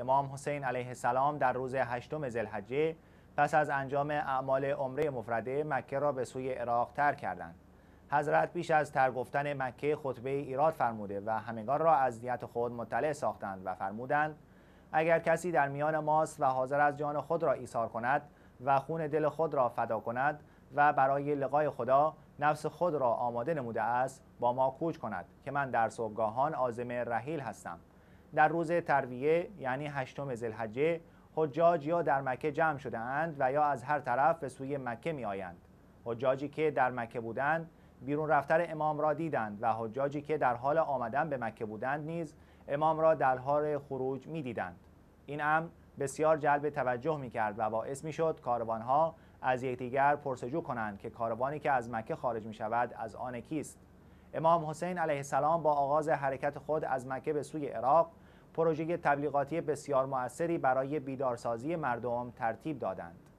امام حسین علیه السلام در روز هشتم زلحجه پس از انجام اعمال عمره مفرده مکه را به سوی عراق تر کردند حضرت پیش از تر مکه خطبه ایراد فرموده و همگان را از نیت خود مطلع ساختند و فرمودند اگر کسی در میان ماست و حاضر از جان خود را ایثار کند و خون دل خود را فدا کند و برای لقای خدا نفس خود را آماده نموده است با ما کوچ کند که من در صبحگاهان آزم رحیل هستم در روز ترویه یعنی هشتم زلحجه، حجاج یا در مکه جمع شده و یا از هر طرف به سوی مکه می آیند حجاجی که در مکه بودند بیرون رفتر امام را دیدند و حجاجی که در حال آمدن به مکه بودند نیز امام را در حال خروج می دیدند این امر بسیار جلب توجه می کرد و باعث می شد کاروانها از یکدیگر پرسجو کنند که کاروانی که از مکه خارج می شود از آن کیست امام حسین علیه السلام با آغاز حرکت خود از مکه به سوی عراق پروژه تبلیغاتی بسیار موثری برای بیدارسازی مردم ترتیب دادند.